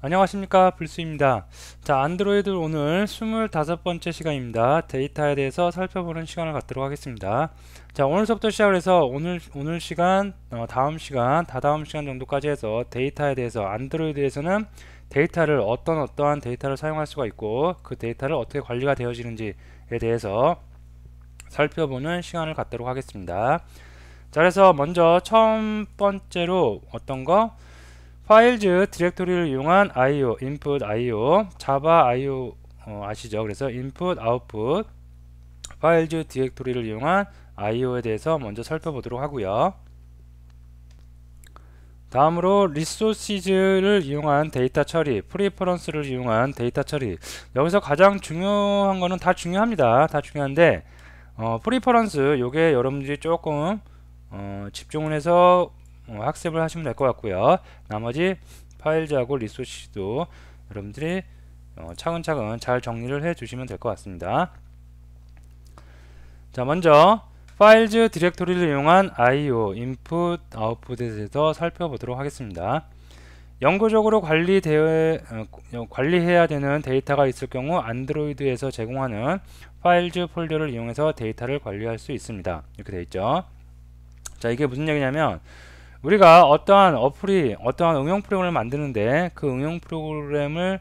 안녕하십니까 불수입니다 자 안드로이드 오늘 25번째 시간입니다 데이터에 대해서 살펴보는 시간을 갖도록 하겠습니다 자 오늘서부터 시작을 해서 오늘 오늘 시간 어, 다음 시간 다다음 시간 정도까지 해서 데이터에 대해서 안드로이드에서는 데이터를 어떤 어떠한 데이터를 사용할 수가 있고 그 데이터를 어떻게 관리가 되어지는지에 대해서 살펴보는 시간을 갖도록 하겠습니다 자 그래서 먼저 처음 번째로 어떤 거 파일즈 디렉토리를 이용한 IO, input IO, 자바 IO 어, 아시죠? 그래서 인풋 아웃풋 파일즈 디렉토리를 이용한 IO에 대해서 먼저 살펴보도록 하고요. 다음으로 리소시즈를 이용한 데이터 처리, 프리퍼런스를 이용한 데이터 처리. 여기서 가장 중요한 거는 다 중요합니다. 다 중요한데 어, 프리퍼런스 요게 여러분들이 조금 어, 집중을 해서 어, 학습을 하시면 될 것 같고요. 나머지 파일즈하고 리소시도 여러분들이 어, 차근차근 잘 정리를 해 주시면 될 것 같습니다. 자 먼저 파일즈 디렉토리를 이용한 IO, input, 에 대해서 살펴보도록 하겠습니다. 영구적으로 관리되, 어, 관리해야 되는 데이터가 있을 경우 안드로이드에서 제공하는 파일즈 폴더를 이용해서 데이터를 관리할 수 있습니다. 이렇게 되어 있죠. 자 이게 무슨 얘기냐면 우리가 어떠한 어플이 어떠한 응용 프로그램을 만드는데 그 응용 프로그램을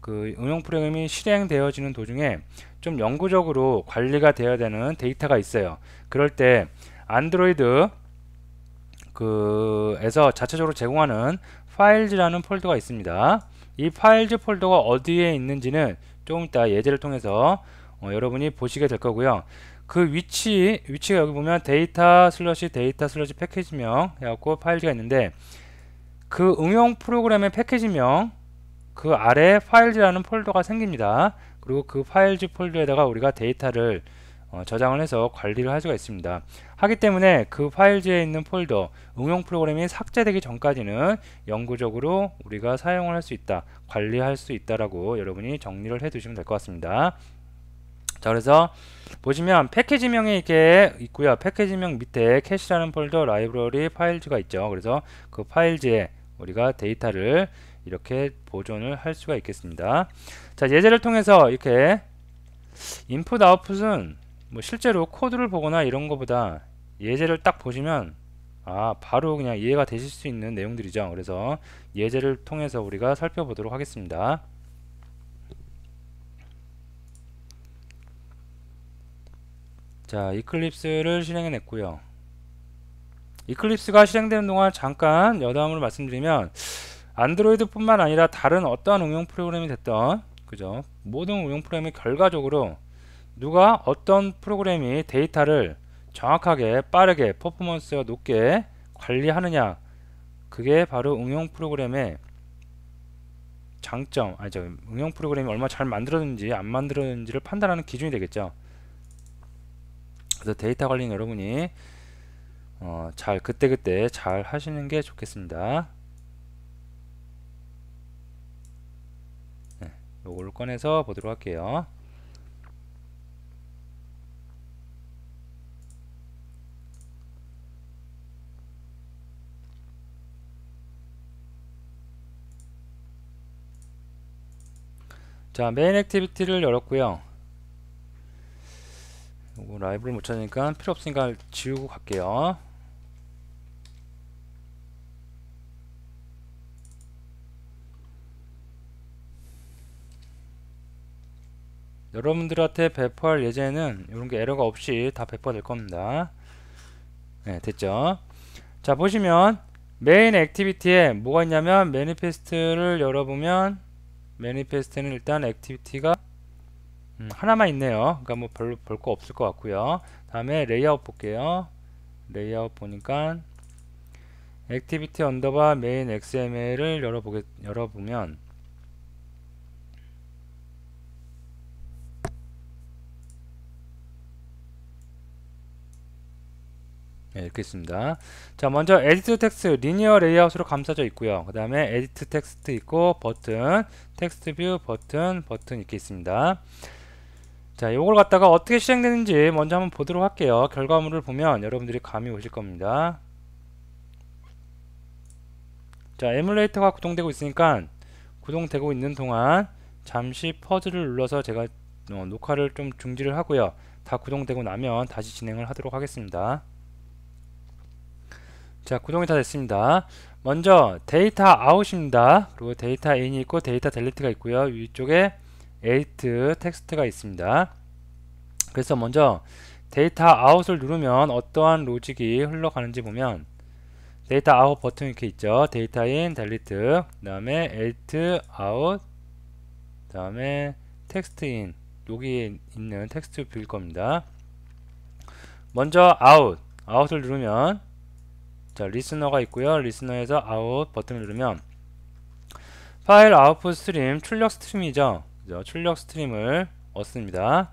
그 응용 프로그램이 실행되어지는 도중에 좀 영구적으로 관리가 되어야 되는 데이터가 있어요. 그럴 때 안드로이드 그에서 자체적으로 제공하는 파일즈라는 폴더가 있습니다. 이 파일즈 폴더가 어디에 있는지는 조금 이따 예제를 통해서 어, 여러분이 보시게 될 거고요. 그 위치 위치가 여기 보면 데이터 슬러시 데이터 슬러시 패키지명 해갖고 파일즈가 있는데 그 응용 프로그램의 패키지명 그 아래 파일즈라는 폴더가 생깁니다 그리고 그 파일즈 폴더에다가 우리가 데이터를 어, 저장을 해서 관리를 할 수가 있습니다 하기 때문에 그 파일즈에 있는 폴더 응용 프로그램이 삭제되기 전까지는 영구적으로 우리가 사용을 할 수 있다 관리할 수 있다라고 여러분이 정리를 해 두시면 될 것 같습니다 자 그래서 보시면 패키지명이 이렇게 있고요 패키지명 밑에 캐시라는 폴더 라이브러리 파일즈가 있죠 그래서 그 파일즈에 우리가 데이터를 이렇게 보존을 할 수가 있겠습니다 자 예제를 통해서 이렇게 인풋 아웃풋은 뭐 실제로 코드를 보거나 이런 것보다 예제를 딱 보시면 아 바로 그냥 이해가 되실 수 있는 내용들이죠 그래서 예제를 통해서 우리가 살펴보도록 하겠습니다 자 이클립스를 실행해 냈고요 이클립스가 실행되는 동안 잠깐 여담으로 말씀드리면 안드로이드 뿐만 아니라 다른 어떠한 응용 프로그램이 됐던 그죠 모든 응용 프로그램이 결과적으로 누가 어떤 프로그램이 데이터를 정확하게 빠르게 퍼포먼스가 높게 관리하느냐 그게 바로 응용 프로그램의 장점 아니 죠 응용 프로그램이 얼마 잘 만들었는지 안 만들었는지를 판단하는 기준이 되겠죠 그래서 데이터 관리는 여러분이 어, 잘 그때그때 잘 하시는 게 좋겠습니다. 네, 요걸 꺼내서 보도록 할게요. 자, 메인 액티비티를 열었고요. 이거 라이브를 못 찾으니까 필요 없으니까 지우고 갈게요. 여러분들한테 배포할 예제는 이런 게 에러가 없이 다 배포될 겁니다. 네, 됐죠? 자, 보시면 메인 액티비티에 뭐가 있냐면 매니페스트를 열어보면 매니페스트는 일단 액티비티가 음, 하나만 있네요. 그러니까 뭐 별로 볼 거 없을 것 같고요. 다음에 레이아웃 볼게요. 레이아웃 보니까 액티비티 언더바 메인 XML을 열어보게 열어보면 네, 이렇게 있습니다. 자, 먼저 에디트 텍스트 리니어 레이아웃으로 감싸져 있고요. 그 다음에 에디트 텍스트 있고 버튼, 텍스트 뷰 버튼, 버튼 이렇게 있습니다. 자, 이걸 갖다가 어떻게 실행되는지 먼저 한번 보도록 할게요. 결과물을 보면 여러분들이 감이 오실 겁니다. 자, 에뮬레이터가 구동되고 있으니까 구동되고 있는 동안 잠시 퍼즈를 눌러서 제가 어, 녹화를 좀 중지를 하고요. 다 구동되고 나면 다시 진행을 하도록 하겠습니다. 자, 구동이 다 됐습니다. 먼저 데이터 아웃입니다. 그리고 데이터 인이 있고 데이터 델리트가 있고요. 위쪽에 에이트 텍스트가 있습니다. 그래서 먼저 데이터 아웃을 누르면 어떠한 로직이 흘러가는지 보면 데이터 아웃 버튼 이렇게 이 있죠. 데이터 인, 델리트, 그 다음에 에이트 아웃, 그 다음에 텍스트 인 여기 있는 텍스트 뷰일 겁니다. 먼저 아웃, 아웃을 누르면 자 리스너가 있고요. 리스너에서 아웃 버튼을 누르면 파일 아웃풋 스트림, 출력 스트림이죠. 그죠? 출력 스트림을 얻습니다.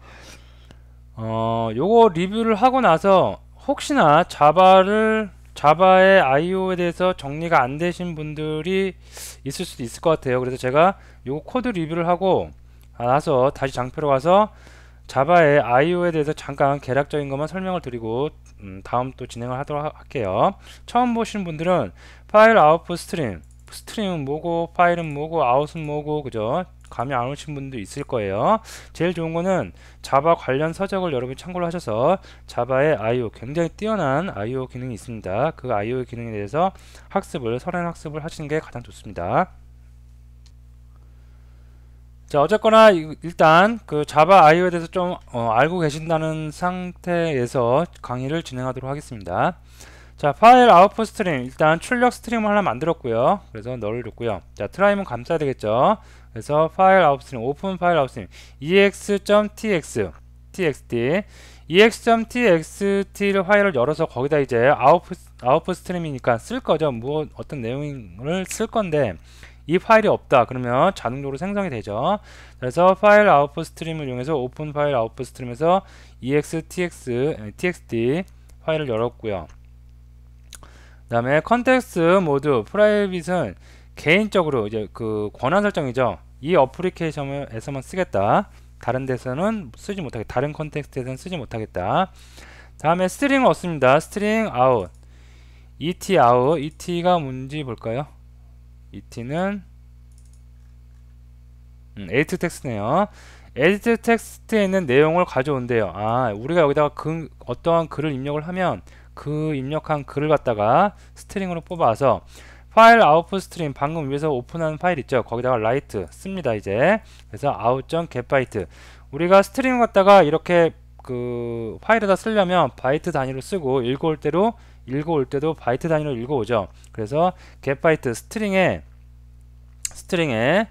어, 요거 리뷰를 하고 나서 혹시나 자바를 자바의 IO에 대해서 정리가 안 되신 분들이 있을 수도 있을 것 같아요. 그래서 제가 요 코드 리뷰를 하고 나서 다시 장표로 가서 자바의 IO에 대해서 잠깐 개략적인 것만 설명을 드리고 음, 다음 또 진행을 하도록 할게요. 처음 보시 분들은 파일 아웃풋 스트림 스트림은 뭐고 파일은 뭐고 아웃은 뭐고 그죠? 감이 안 오신 분도 있을 거예요. 제일 좋은 거는 자바 관련 서적을 여러분이 참고를 하셔서 자바의 IO 굉장히 뛰어난 IO 기능이 있습니다. 그 IO 기능에 대해서 학습을 선행 학습을 하시는 게 가장 좋습니다. 자 어쨌거나 일단 그 자바 IO에 대해서 좀 어, 알고 계신다는 상태에서 강의를 진행하도록 하겠습니다. 자 파일 아웃풋 스트림 일단 출력 스트림을 하나 만들었고요 그래서 널을 줬고요 자 트라이면 감싸야 되겠죠 그래서 파일 아웃 풋 스트림 오픈 파일 아웃 스트림 ex.tx txt ex.txt를 파일을 열어서 거기다 이제 아웃풋 아웃풋 스트림이니까 쓸 거죠 뭐 어떤 내용을 쓸 건데 이 파일이 없다 그러면 자동적으로 생성이 되죠 그래서 파일 아웃풋 스트림을 이용해서 오픈 파일 아웃풋 스트림에서 ex.tx txt 파일을 열었고요 다음에 컨텍스트 모드 프라이빗은 개인적으로 이제 그 권한 설정이죠 이 어플리케이션에서만 쓰겠다 다른 데서는 쓰지 못하게다른 컨텍스트에서는 쓰지 못하겠다 다음에 스트링없습니다 스트링 아웃 et 아웃 t e et가 뭔지 볼까요 et는 음, 에디트 텍스트네요 에디트 텍스트에 있는 내용을 가져온대요 아 우리가 여기다가 그, 어떠한 글을 입력을 하면 그 입력한 글을 갖다가 스트링으로 뽑아서 파일 아웃풋 스트림 방금 위에서 오픈한 파일 있죠 거기다가 라이트 씁니다 이제 그래서 o u t g e t b y t 우리가 스트링을 갖다가 이렇게 그 파일에다 쓰려면 바이트 단위로 쓰고 읽어올 때로 읽어올 때도 바이트 단위로 읽어오죠 그래서 g e t b y t 스트링에 스트링에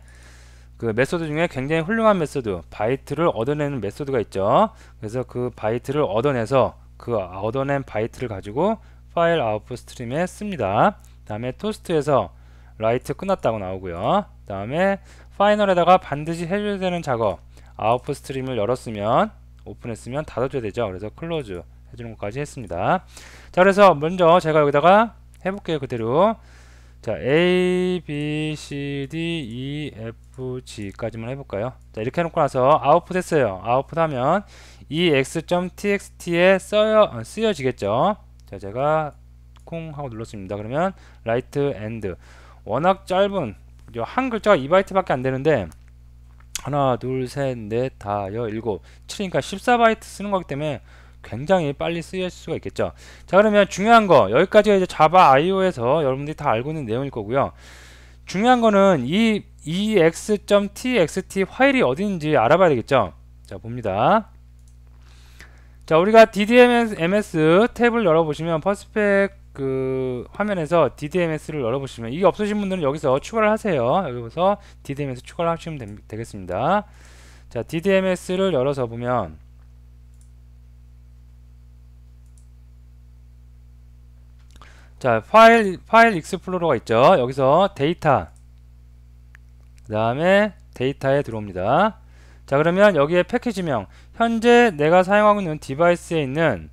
그 메소드 중에 굉장히 훌륭한 메소드 바이트를 얻어내는 메소드가 있죠 그래서 그 바이트를 얻어내서 그 얻어낸 바이트를 가지고 파일 아웃풋 스트림에 씁니다. 다음에 토스트에서 라이트 끝났다고 나오고요. 다음에 파이널에다가 반드시 해줘야 되는 작업 아웃풋 스트림을 열었으면 오픈했으면 닫아줘야 되죠. 그래서 클로즈 해주는 것까지 했습니다. 자 그래서 먼저 제가 여기다가 해볼게요. 그대로 자 A, B, C, D, E, F, G까지만 해볼까요? 자 이렇게 해놓고 나서 아웃풋 했어요. 아웃풋 하면 이 e x.txt에 써여, 어, 쓰여지겠죠. 자, 제가 콩 하고 눌렀습니다. 그러면 라이트 엔드 워낙 짧은 한 글자가 2바이트밖에 안 되는데 하나, 둘, 셋, 넷, 다, 여, 일곱 7이니까 14바이트 쓰는 거기 때문에 굉장히 빨리 쓰일 수가 있겠죠. 자 그러면 중요한 거 여기까지가 이제 자바 IO에서 여러분들이 다 알고 있는 내용일 거고요. 중요한 거는 이 ex.txt 파일이 어디있는지 알아봐야 되겠죠. 자 봅니다. 자 우리가 DDMS 탭을 열어보시면 퍼스펙 그 화면에서 DDMS를 열어보시면 이게 없으신 분들은 여기서 추가를 하세요 여기서 DDMS 추가를 하시면 되, 겠습니다자 DDMS를 열어서 보면 자 파일 파일 익스플로러가 있죠 여기서 데이터 그 다음에 데이터에 들어옵니다 자 그러면 여기에 패키지명 현재 내가 사용하고 있는 디바이스에 있는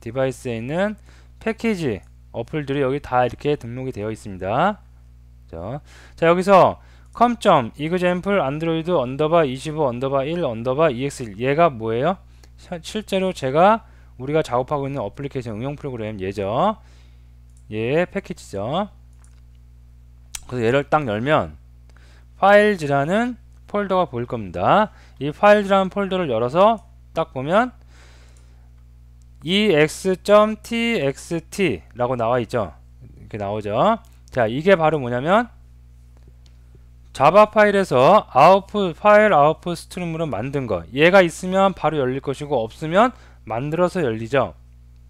디바이스에 있는 패키지 어플들이 여기 다 이렇게 등록이 되어 있습니다 자, 여기서 com. example android 언더바 25 언더바 1 언더바 ex1 얘가 뭐예요? 실제로 제가 우리가 작업하고 있는 어플리케이션 응용 프로그램 예죠얘 예, 패키지죠 그래서 얘를 딱 열면 파일즈라는 폴더가 보일 겁니다. 이 파일이라는 폴더를 열어서 딱 보면 ex.txt라고 나와 있죠. 이렇게 나오죠. 자, 이게 바로 뭐냐면 자바 파일에서 아웃풋 파일 아웃풋 스트림으로 만든 거. 얘가 있으면 바로 열릴 것이고 없으면 만들어서 열리죠.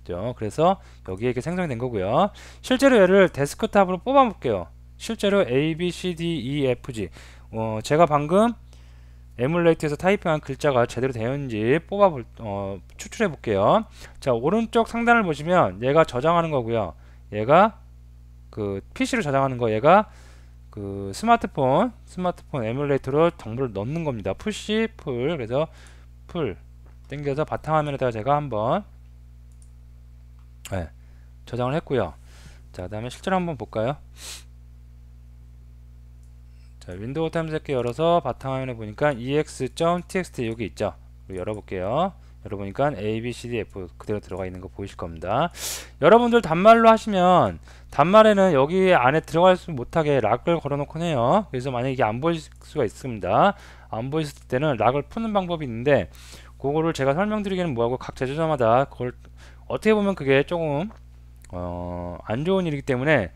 그죠 그래서 여기에 이렇게 생성된 거고요. 실제로 얘를 데스크탑으로 뽑아 볼게요. 실제로 A, B, C, D, E, F, G 어, 제가 방금 에뮬레이트에서 타이핑한 글자가 제대로 되었는지 뽑아 볼, 어, 추출해 볼게요. 자, 오른쪽 상단을 보시면 얘가 저장하는 거고요. 얘가 그 PC로 저장하는 거, 얘가 그 스마트폰, 스마트폰 에뮬레이터로 정보를 넣는 겁니다. 푸시, 풀. 그래서 풀 땡겨서 바탕화면에다가 제가 한번 네, 저장을 했고요. 자, 그다음에 실제로 한번 볼까요? 자, 윈도우 탐색기 열어서 바탕화면에 보니까 ex.txt 여기 있죠. 열어볼게요. 열어보니까 A, B, C, D, F 그대로 들어가 있는 거 보이실 겁니다. 여러분들 단말로 하시면 단말에는 여기 안에 들어갈 수 못하게 락을 걸어놓곤 해요. 그래서 만약에 이게 안 보일 수가 있습니다. 안보일 때는 락을 푸는 방법이 있는데 그거를 제가 설명드리기는 뭐하고 각 제조자마다 그걸 어떻게 보면 그게 조금 어, 안 좋은 일이기 때문에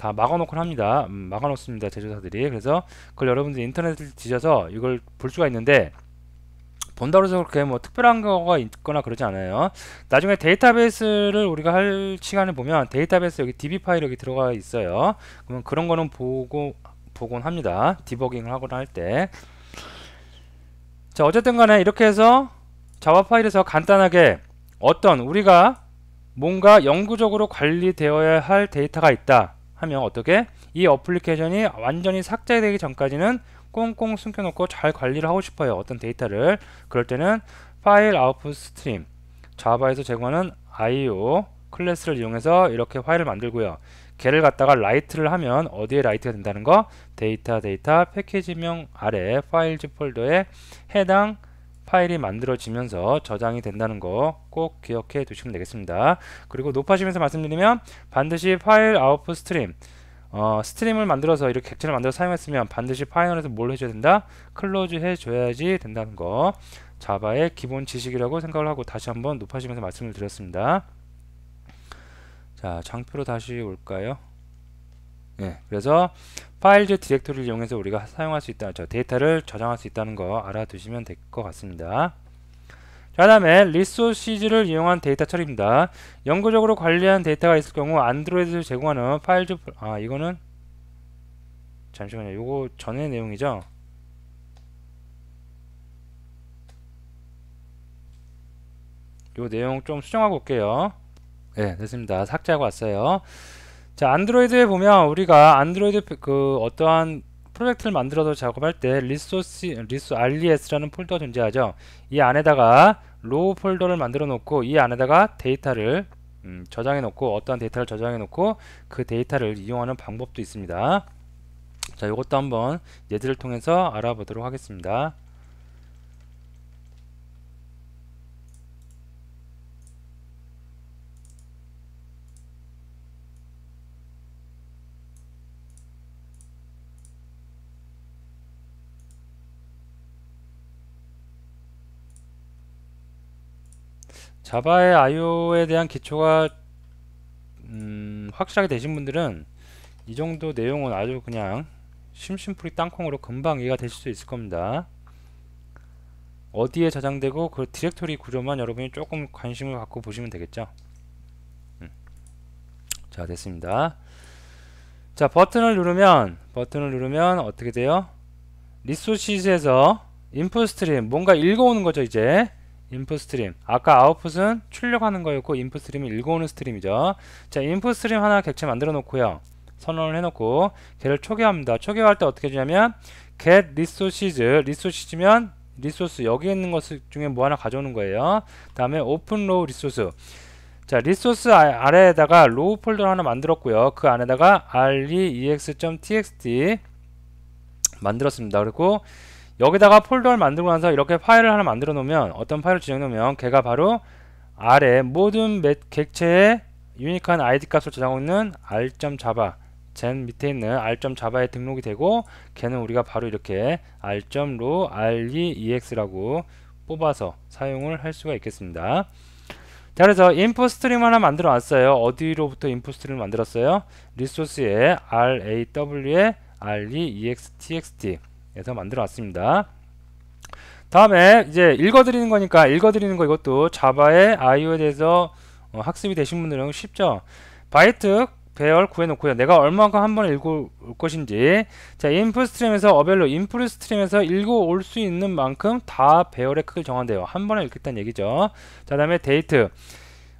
다 막아놓곤 합니다. 음, 막아놓습니다. 제조사들이. 그래서 그걸 여러분들 이 인터넷을 뒤져서 이걸 볼 수가 있는데 본다고 해서 그렇게 뭐 특별한 거가 있거나 그러지 않아요. 나중에 데이터베이스를 우리가 할 시간에 보면 데이터베이스 여기 DB 파일 여기 들어가 있어요. 그러면 그런 거는 보고 보곤 합니다. 디버깅을 하거나 할 때. 자, 어쨌든 간에 이렇게 해서 자바 파일에서 간단하게 어떤 우리가 뭔가 영구적으로 관리되어야 할 데이터가 있다. 하면 어떻게 이 어플리케이션이 완전히 삭제되기 전까지는 꽁꽁 숨겨놓고 잘 관리를 하고 싶어요 어떤 데이터를 그럴 때는 파일 아웃풋 스트림 자바에서 제공하는 IO 클래스를 이용해서 이렇게 파일을 만들고요 걔를 갖다가 라이트를 하면 어디에 라이트가 된다는 거 데이터 데이터 패키지명 아래 파일즈 폴더에 해당 파일이 만들어지면서 저장이 된다는 거 꼭 기억해 두시면 되겠습니다. 그리고 높아지면서 말씀드리면 반드시 파일 아웃풋 스트림 어, 스트림을 만들어서 이렇게 객체를 만들어 사용했으면 반드시 파이널에서 뭘 해줘야 된다? 클로즈 해줘야지 된다는 거 자바의 기본 지식이라고 생각을 하고 다시 한번 높아지면서 말씀을 드렸습니다. 자 장표로 다시 올까요? 예, 그래서 파일즈 디렉토리를 이용해서 우리가 사용할 수 있다, 저 데이터를 저장할 수 있다는 거 알아두시면 될 것 같습니다. 자, 다음에 리소시즈를 이용한 데이터 처리입니다. 영구적으로 관리한 데이터가 있을 경우 안드로이드를 제공하는 파일즈 아 이거는 잠시만요. 이거 전의 내용이죠. 요 내용 좀 수정하고 올게요. 네, 됐습니다. 삭제하고 왔어요. 자 안드로이드에 보면 우리가 안드로이드 그 어떠한 프로젝트를 만들어서 작업할 때 리소스 리소 RES라는 폴더 존재하죠. 이 안에다가 로우 폴더를 만들어 놓고 이 안에다가 데이터를 음, 저장해 놓고 어떠한 데이터를 저장해 놓고 그 데이터를 이용하는 방법도 있습니다. 자, 이것도 한번 예제를 통해서 알아보도록 하겠습니다. 자바의 IO에 대한 기초가 음, 확실하게 되신 분들은 이 정도 내용은 아주 그냥 심심풀이 땅콩으로 금방 이해가 되실 수 있을 겁니다. 어디에 저장되고 그 디렉토리 구조만 여러분이 조금 관심을 갖고 보시면 되겠죠. 음. 자 됐습니다. 자 버튼을 누르면 버튼을 누르면 어떻게 돼요? 리소시스에서 인풋 스트림 뭔가 읽어오는 거죠 이제 인풋 스트림 아까 아웃풋은 출력하는 거였고 인풋 스트림은 읽어오는 스트림이죠 자 인풋 스트림 하나 객체 만들어 놓고요 선언을 해놓고 걔를 초기화합니다 초기화할 때 어떻게 주냐면 get resources 리소시즈면 리소스 여기 있는 것 중에 뭐 하나 가져오는 거예요 다음에 open row 리소스 자 리소스 아, 아래에다가 로우 폴더를 하나 만들었고요 그 안에다가 reex.txt 만들었습니다 그리고 여기다가 폴더를 만들고 나서 이렇게 파일을 하나 만들어 놓으면 어떤 파일을 지정해 놓으면 걔가 바로 아래 모든 객체의 유니크한 아이디 값을 저장하고 있는 r.java 젠 밑에 있는 r.java에 등록이 되고 걔는 우리가 바로 이렇게 r.row re2x라고 e 뽑아서 사용을 할 수가 있겠습니다. 자 그래서 인풋 스트림 하나 만들어 놨어요. 어디로부터 인풋 스트림을 만들었어요? 리소스에 raw에 re2xtxt e 해서 만들어 왔습니다 다음에 이제 읽어드리는 거니까 읽어드리는 거 이것도 자바의 IO에 대해서 어, 학습이 되신 분들은 쉽죠. 바이트 배열 구해놓고요. 내가 얼마만큼 한번 읽을 것인지 자 인풋 스트림에서 어벨로 인풋 스트림에서 읽어올 수 있는 만큼 다 배열의 크기를 정한대요. 한 번에 읽겠다는 얘기죠. 자 다음에 데이트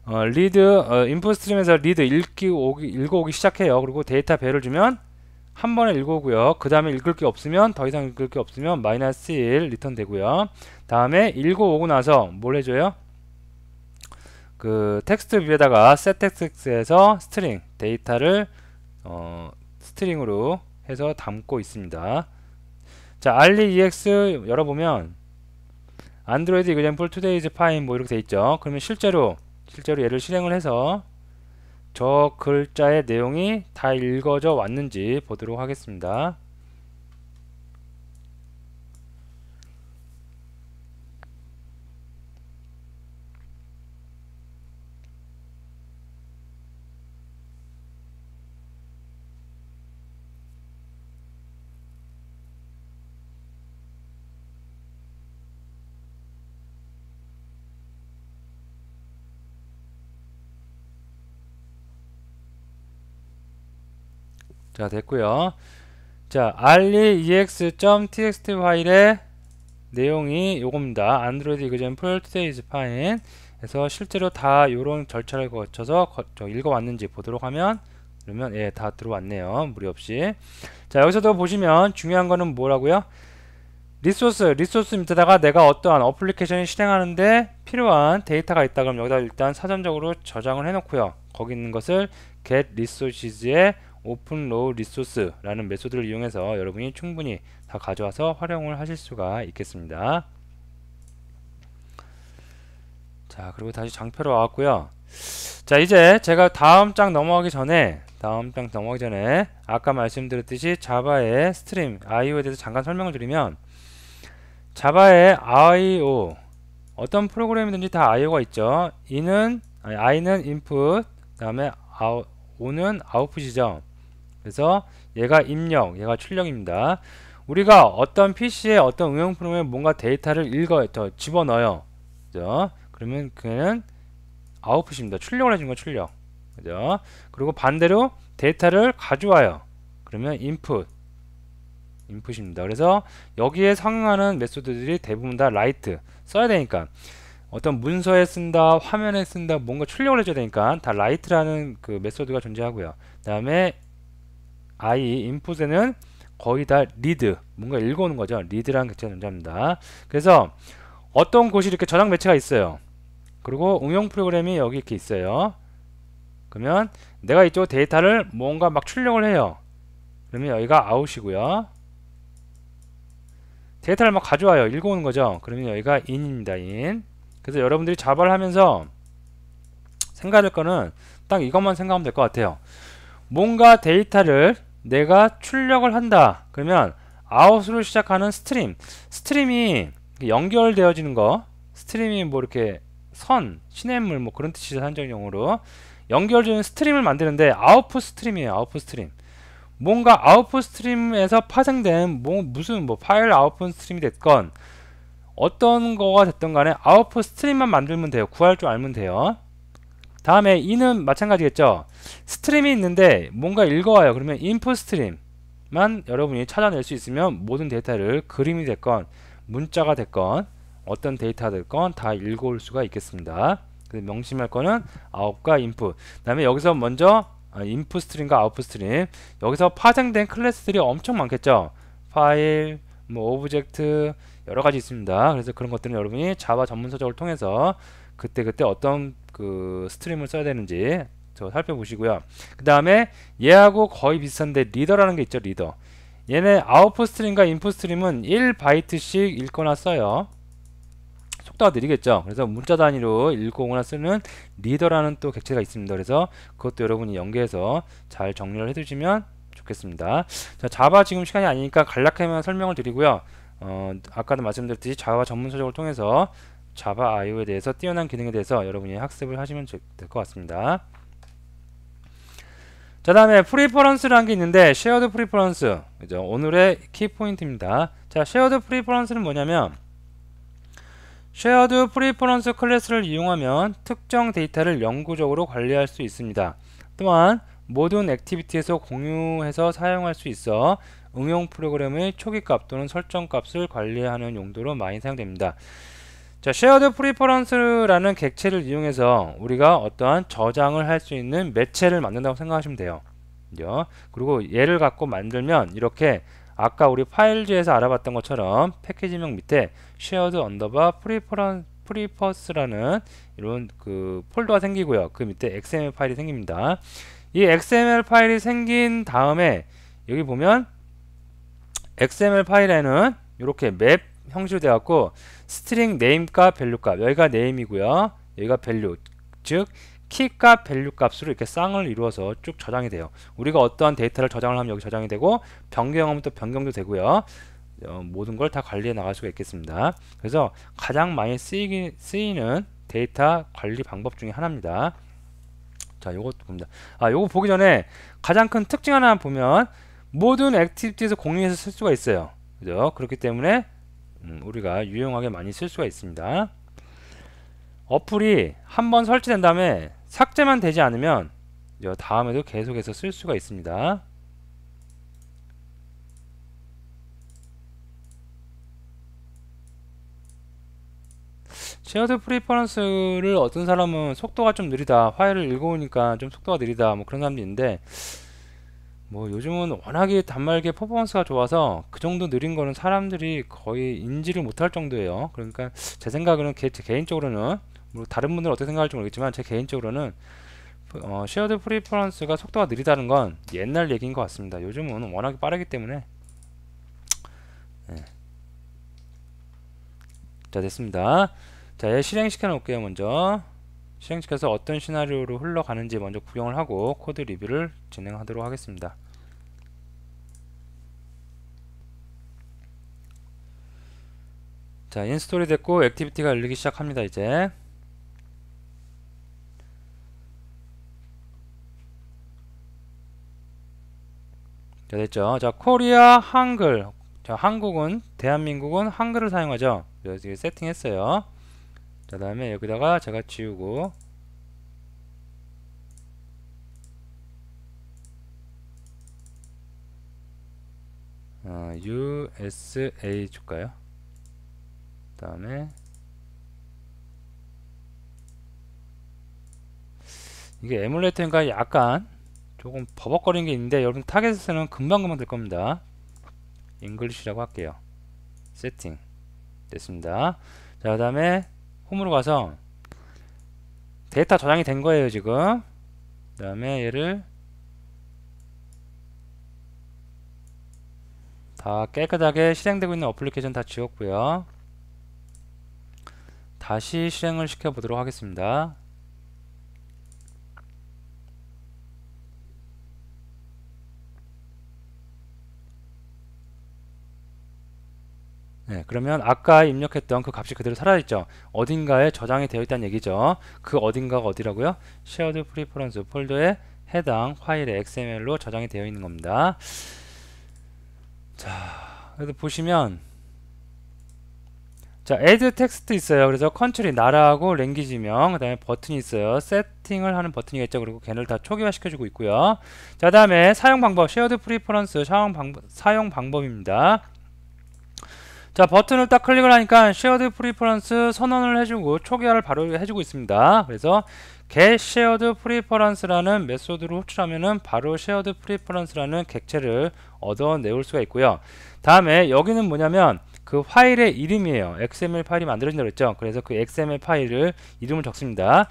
어, 리드 어, 인풋 스트림에서 리드 읽기 오기, 읽어오기 시작해요. 그리고 데이터 배열을 주면 한 번에 읽어오고요. 그 다음에 읽을 게 없으면 더 이상 읽을 게 없으면 마이너스 1 리턴 되고요. 다음에 읽어오고 나서 뭘 해줘요? 그 텍스트 뷰에다가 setText에서 스트링 데이터를 어, 스트링으로 해서 담고 있습니다. 자, 알리EX 열어보면 안드로이드 example today's fine 뭐 이렇게 돼 있죠. 그러면 실제로 실제로 얘를 실행을 해서 저 글자의 내용이 다 읽어져 왔는지 보도록 하겠습니다. 자 됐고요 자 r e x t x t 파일의 내용이 요겁니다 android example today's fine 에서 실제로 다 요런 절차를 거쳐서 거, 읽어왔는지 보도록 하면 그러면 예다 들어왔네요 무리 없이 자 여기서도 보시면 중요한 거는 뭐라고요 리소스 리소스 밑에다가 내가 어떠한 어플리케이션을 실행하는데 필요한 데이터가 있다 그럼 여기다 일단 사전적으로 저장을 해놓고요 거기 있는 것을 get resources에 오픈로우 리소스라는 메소드를 이용해서 여러분이 충분히 다 가져와서 활용을 하실 수가 있겠습니다. 자 그리고 다시 장표로 와왔고요. 자 이제 제가 다음 장 넘어가기 전에 다음 장 넘어가기 전에 아까 말씀드렸듯이 자바의 스트림 IO에 대해서 잠깐 설명을 드리면 자바의 IO 어떤 프로그램이든지 다 IO가 있죠. 이는 아니, I는 input, 그 다음에 o u t 오는 아웃풋이죠. 그래서 얘가 입력, 얘가 출력입니다. 우리가 어떤 PC에 어떤 응용 프로그램에 뭔가 데이터를 읽어 저, 집어넣어요. 그죠? 그러면 그는 아웃풋입니다. 출력을 해준 거 출력. 그죠? 그리고 반대로 데이터를 가져와요. 그러면 인풋. 인풋입니다. 그래서 여기에 상응하는 메소드들이 대부분 다 라이트 써야 되니까 어떤 문서에 쓴다, 화면에 쓴다, 뭔가 출력을 해줘야 되니까 다 라이트라는 그 메소드가 존재하고요. 그 다음에 I 인풋에는 거의 다 리드 뭔가 읽어오는 거죠 리드라는 객체가 존재합니다 그래서 어떤 곳이 이렇게 저장 매체가 있어요 그리고 응용 프로그램이 여기 이렇게 있어요 그러면 내가 이쪽 데이터를 뭔가 막 출력을 해요 그러면 여기가 아웃이고요 데이터를 막 가져와요 읽어오는 거죠 그러면 여기가 인입니다 인 그래서 여러분들이 자바를 하면서 생각할 거는 딱 이것만 생각하면 될 것 같아요 뭔가 데이터를 내가 출력을 한다 그러면 아웃으로 시작하는 스트림 스트림이 연결되어지는 거 스트림이 뭐 이렇게 선, 시냇물 뭐 그런 뜻이죠 산정용으로 연결되는 스트림을 만드는데 아웃풋 스트림이에요 아웃풋 스트림 뭔가 아웃풋 스트림에서 파생된 뭐 무슨 뭐 파일 아웃풋 스트림이 됐건 어떤 거가 됐던 간에 아웃풋 스트림만 만들면 돼요 구할 줄 알면 돼요 다음에 이는 마찬가지겠죠. 스트림이 있는데 뭔가 읽어와요. 그러면 인풋 스트림만 여러분이 찾아낼 수 있으면 모든 데이터를 그림이 됐건 문자가 됐건 어떤 데이터가 됐건 다 읽어올 수가 있겠습니다. 그래서 명심할 거는 아웃과 인풋 그 다음에 여기서 먼저 인풋 스트림과 아웃풋 스트림 여기서 파생된 클래스들이 엄청 많겠죠. 파일, 뭐 오브젝트 여러 가지 있습니다. 그래서 그런 것들은 여러분이 자바 전문 서적을 통해서 그때그때 그때 어떤 그 스트림을 써야 되는지 저 살펴보시고요. 그 다음에 얘하고 거의 비슷한데 리더라는 게 있죠. 리더. 얘네 아웃풋 스트림과 인풋 스트림은 1바이트씩 읽거나 써요. 속도가 느리겠죠. 그래서 문자 단위로 읽거나 쓰는 리더라는 또 객체가 있습니다. 그래서 그것도 여러분이 연계해서 잘 정리를 해두시면 좋겠습니다. 자, 자바 지금 시간이 아니니까 간략하게만 설명을 드리고요. 어, 아까도 말씀드렸듯이 자바 전문 서적을 통해서 자바 IO에 대해서 뛰어난 기능에 대해서 여러분이 학습을 하시면 될 것 같습니다. 자 다음에 프리퍼런스라는 게 있는데 쉐어드 프리퍼런스 그죠? 오늘의 키포인트입니다. 자 쉐어드 프리퍼런스는 뭐냐면 쉐어드 프리퍼런스 클래스를 이용하면 특정 데이터를 영구적으로 관리할 수 있습니다. 또한 모든 액티비티에서 공유해서 사용할 수 있어 응용 프로그램의 초기값 또는 설정값을 관리하는 용도로 많이 사용됩니다. 자, 쉐어드 프리퍼런스라는 객체를 이용해서 우리가 어떠한 저장을 할 수 있는 매체를 만든다고 생각하시면 돼요. 그리고 얘를 갖고 만들면 이렇게 아까 우리 파일즈에서 알아봤던 것처럼 패키지명 밑에 쉐어드 언더바 프리퍼런 프리퍼스라는 이런 그 폴더가 생기고요. 그 밑에 XML 파일이 생깁니다. 이 XML 파일이 생긴 다음에 여기 보면 XML 파일에는 이렇게 맵 형식되었고 으 스트링 네임과 밸류값 여기가 네임이고요 여기가 밸류 즉 키값 밸류 값으로 이렇게 쌍을 이루어서 쭉 저장이 돼요 우리가 어떠한 데이터를 저장을 하면 여기 저장이 되고 변경하면 또 변경도 되고요 어, 모든 걸 다 관리해 나갈 수가 있겠습니다 그래서 가장 많이 쓰이기, 쓰이는 데이터 관리 방법 중에 하나입니다 자 요것도 봅니다 아 요거 보기 전에 가장 큰 특징 하나 보면 모든 액티비티에서 공유해서 쓸 수가 있어요 그죠 그렇기 때문에 음, 우리가 유용하게 많이 쓸 수가 있습니다 어플이 한번 설치된 다음에 삭제만 되지 않으면 다음에도 계속해서 쓸 수가 있습니다 쉐어드 프리퍼런스를 어떤 사람은 속도가 좀 느리다 화면을 읽어오니까 좀 속도가 느리다 뭐 그런 사람도 있는데 뭐 요즘은 워낙에 단말기의 퍼포먼스가 좋아서 그 정도 느린 거는 사람들이 거의 인지를 못할 정도예요 그러니까 제 생각에는 개, 제 개인적으로는 뭐 다른 분들은 어떻게 생각할지 모르겠지만 제 개인적으로는 어, 쉐어드 프리퍼런스가 속도가 느리다는 건 옛날 얘기인 것 같습니다 요즘은 워낙에 빠르기 때문에 네. 자 됐습니다 자 예, 실행시켜 놓을게요 먼저 시행시켜서 어떤 시나리오로 흘러가는지 먼저 구경을 하고 코드 리뷰를 진행하도록 하겠습니다. 자 인스톨이 됐고 액티비티가 열리기 시작합니다 이제 자 됐죠 자 코리아 한글 자 한국은 대한민국은 한글을 사용하죠 여기 세팅했어요 자 다음에 여기다가 제가 지우고 어, USA 줄까요? 그 다음에 이게 에뮬레이터인가 약간 조금 버벅거리는 게 있는데 여러분 타겟에서는 금방금방 될 겁니다. 잉글리시라고 할게요. 세팅 됐습니다. 자, 그 다음에 홈으로 가서 데이터 저장이 된 거예요 지금 그 다음에 얘를 다 깨끗하게 실행되고 있는 어플리케이션 다 지웠고요 다시 실행을 시켜 보도록 하겠습니다 네, 그러면 아까 입력했던 그 값이 그대로 살아있죠 어딘가에 저장이 되어 있다는 얘기죠. 그 어딘가가 어디라고요? shared preference 폴더에 해당 파일의 XML로 저장이 되어 있는 겁니다. 자, 그래서 보시면 자, add 텍스트 있어요. 그래서 컨트리 나라하고 랭귀지명, 그다음에 버튼이 있어요. 세팅을 하는 버튼이겠죠. 그리고 걔를 네다 초기화 시켜주고 있고요. 자, 그 다음에 사용 방법, shared preference 사용 방 사용 방법입니다. 자 버튼을 딱 클릭을 하니까 쉐어드 프리퍼런스 선언을 해주고 초기화를 바로 해주고 있습니다 그래서 get shared preference라는 메소드로 호출하면은 바로 shared preference라는 객체를 얻어내올 수가 있고요 다음에 여기는 뭐냐면 그 파일의 이름이에요 xml 파일이 만들어진다고 했죠 그래서 그 xml 파일을 이름을 적습니다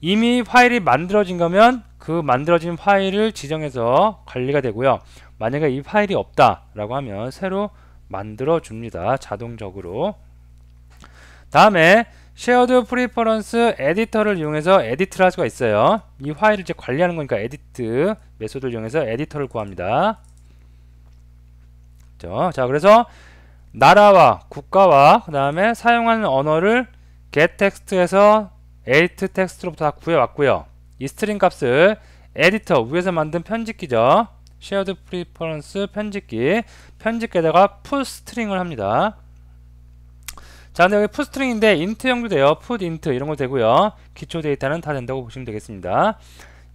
이미 파일이 만들어진 거면 그 만들어진 파일을 지정해서 관리가 되고요 만약에 이 파일이 없다 라고 하면 새로 만들어 줍니다. 자동적으로. 다음에 쉐어드 프리퍼런스 에디터를 이용해서 에디트를 할 수가 있어요. 이 파일을 이제 관리하는 거니까 에디트 메소드를 이용해서 에디터를 구합니다. 자, 그래서 나라와 국가와 그 다음에 사용하는 언어를 get 텍스트에서 edit 텍스트로부터 다 구해왔고요. 이 스트링 값을 에디터 위에서 만든 편집기죠. 쉐어드 프리퍼런스 편집기 편집기에다가 풋스트링을 합니다. 자 근데 여기 풋스트링인데 인트형도 돼요. 풋 인트 이런 거 되고요. 기초 데이터는 다 된다고 보시면 되겠습니다.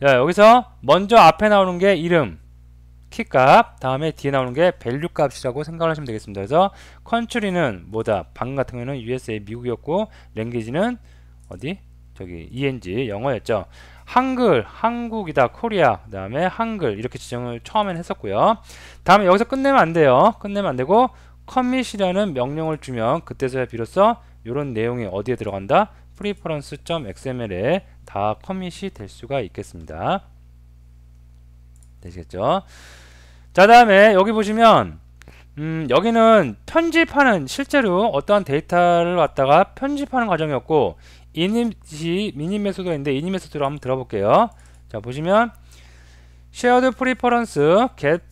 자 여기서 먼저 앞에 나오는 게 이름 키값 다음에 뒤에 나오는 게 밸류 값이라고 생각 하시면 되겠습니다. 그래서 컨츄리는 뭐다 방 같은 경우는 USA 미국이었고 랭귀지는 어디 저기 ENG 영어였죠. 한글, 한국이다, 코리아, 그 다음에 한글 이렇게 지정을 처음엔 했었고요. 다음에 여기서 끝내면 안 돼요. 끝내면 안 되고 커밋이라는 명령을 주면 그때서야 비로소 이런 내용이 어디에 들어간다? 프리퍼런스 r x m l 에다 커밋이 될 수가 있겠습니다. 되시겠죠? 자 다음에 여기 보시면 음, 여기는 편집하는 실제로 어떠한 데이터를 왔다가 편집하는 과정이었고 이닛이 미니 메소드가 있는데 이닛 메소드로 한번 들어볼게요. 자 보시면 shared preference, get,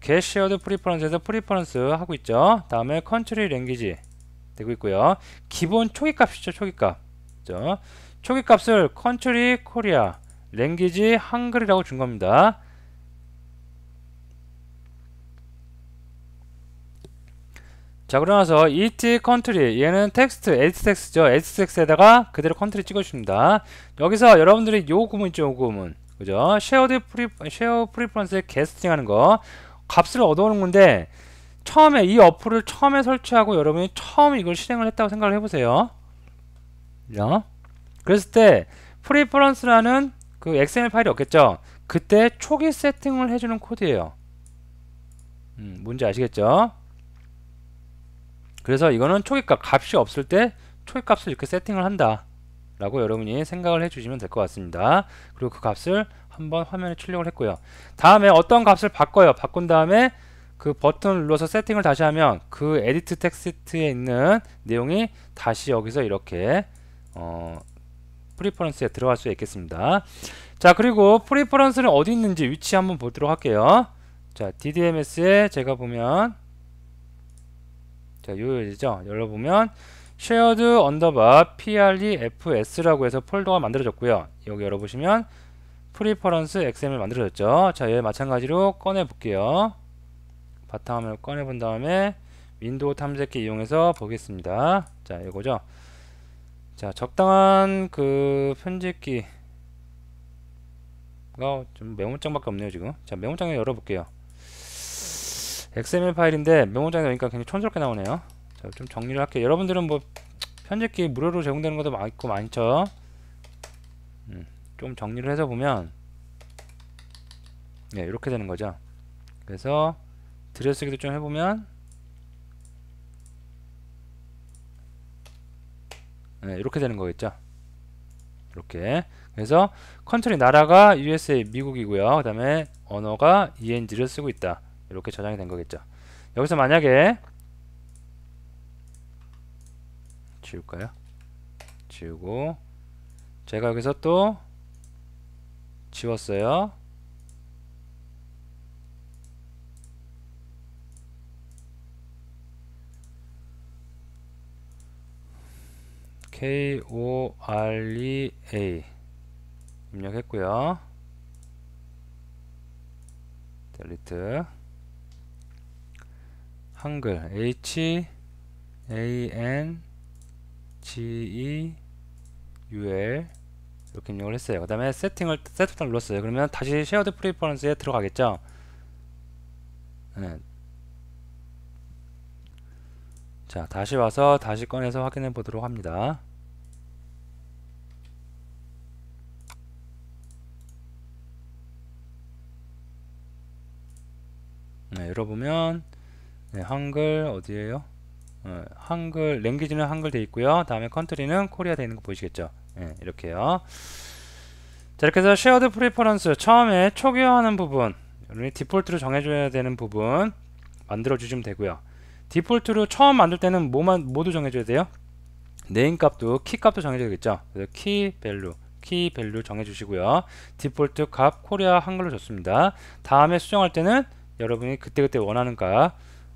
get shared preference에서 preference 하고 있죠. 다음에 country language 되고 있고요. 기본 초기값이죠. 초기값. 그죠? 초기값을 country, Korea, language, Hungry라고 준 겁니다. 자 그러면서 it country 얘는 텍스트 text, h 텍스죠 h 텍스에다가 그대로 컨트리 찍어줍니다 여기서 여러분들이 요 구문 있죠 요 구문 그죠 shared 프리, s h a preference에 게스팅 하는 거 값을 얻어오는 건데 처음에 이 어플을 처음에 설치하고 여러분이 처음 이걸 실행을 했다고 생각을 해보세요 그죠 그랬을 때 프리퍼런스라는 그 xml 파일이 없겠죠 그때 초기 세팅을 해주는 코드예요 음, 뭔지 아시겠죠 그래서 이거는 초기값 값이 없을 때 초기값을 이렇게 세팅을 한다 라고 여러분이 생각을 해주시면 될 것 같습니다 그리고 그 값을 한번 화면에 출력을 했고요 다음에 어떤 값을 바꿔요 바꾼 다음에 그 버튼을 눌러서 세팅을 다시 하면 그 에디트 텍스트에 있는 내용이 다시 여기서 이렇게 어, 프리퍼런스에 들어갈 수 있겠습니다 자 그리고 프리퍼런스는 어디 있는지 위치 한번 보도록 할게요 자 DDMS에 제가 보면 자, 요일이죠. 열어보면 shared 언더바 p r d e f s 라고 해서 폴더가 만들어졌고요. 여기 열어보시면 프리퍼런스 XML 만들어졌죠. 자, 얘 마찬가지로 꺼내볼게요. 바탕화면을 꺼내본 다음에 윈도우 탐색기 이용해서 보겠습니다. 자, 이거죠. 자, 적당한 그 편집기가 좀 메모장밖에 없네요, 지금. 자, 메모장에 열어볼게요. XML 파일인데 명문장에 넣으니까 굉장히 촌스럽게 나오네요. 자, 좀 정리를 할게요. 여러분들은 뭐 편집기 무료로 제공되는 것도 많고 많죠. 음, 좀 정리를 해서 보면 네, 이렇게 되는 거죠. 그래서 드레스기도좀 해보면 네, 이렇게 되는 거겠죠. 이렇게 그래서 컨트리 나라가 USA 미국이고요. 그 다음에 언어가 ENG를 쓰고 있다. 이렇게 저장이 된 거겠죠 여기서 만약에 지울까요? 지우고 제가 여기서 또 지웠어요 KOREA 입력했고요 delete 한글 H A N G E U L 이렇게 입력을 했어요. 그 다음에 세팅을 세트 버 눌렀어요. 그러면 다시 Shared r p e f e r e n c e 에 들어가겠죠. 네. 자 다시 와서 다시 꺼내서 확인해 보도록 합니다. 네, 열어보면 네, 한글 어디에요? 어, 한글 랭귀지는 한글 돼 있고요. 다음에 컨트리는 코리아 돼 있는 거 보이시겠죠? 네, 이렇게요. 자 이렇게 해서 쉐어드 프리퍼런스 처음에 초기화하는 부분 여러 디폴트로 정해줘야 되는 부분 만들어 주시면 되고요. 디폴트로 처음 만들 때는 뭐만 모두 정해줘야 돼요? 네임 값도 키 값도 정해줘야겠죠. 그래서 키 밸류 키 밸류 정해주시고요. 디폴트 값 코리아 한글로 줬습니다. 다음에 수정할 때는 여러분이 그때그때 원하는 값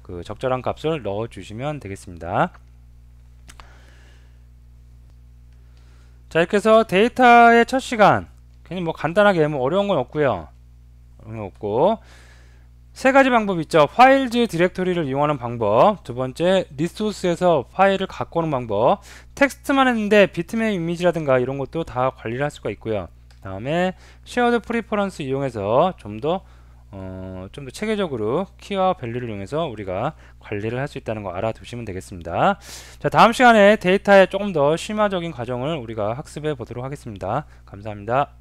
그 적절한 값을 넣어 주시면 되겠습니다. 자 이렇게 해서 데이터의 첫 시간 괜히 뭐 간단하게 뭐 어려운 건 없고요. 어려운 건 없고 세 가지 방법이 있죠. 파일즈 디렉토리를 이용하는 방법, 두 번째 리소스에서 파일을 갖고 오는 방법, 텍스트만 했는데 비트맵 이미지라든가 이런 것도 다 관리를 할 수가 있고요. 다음에 쉐어드 프리퍼런스 이용해서 좀더 어, 좀 더 체계적으로 키와 밸류를 이용해서 우리가 관리를 할 수 있다는 거 알아두시면 되겠습니다. 자, 다음 시간에 데이터의 조금 더 심화적인 과정을 우리가 학습해 보도록 하겠습니다. 감사합니다.